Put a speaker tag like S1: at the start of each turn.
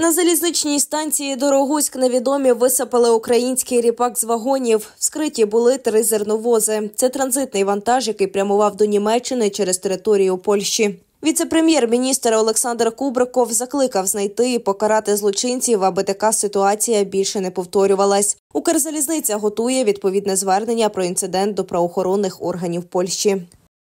S1: На залізничній станції Дорогуськ невідомі висипали український ріпак з вагонів. Вскриті були три зерновози. Це транзитний вантаж, який прямував до Німеччини через територію Польщі. Віце-прем'єр-міністр Олександр Кубриков закликав знайти і покарати злочинців, аби така ситуація більше не повторювалась. Укрзалізниця готує відповідне звернення про інцидент до правоохоронних органів Польщі.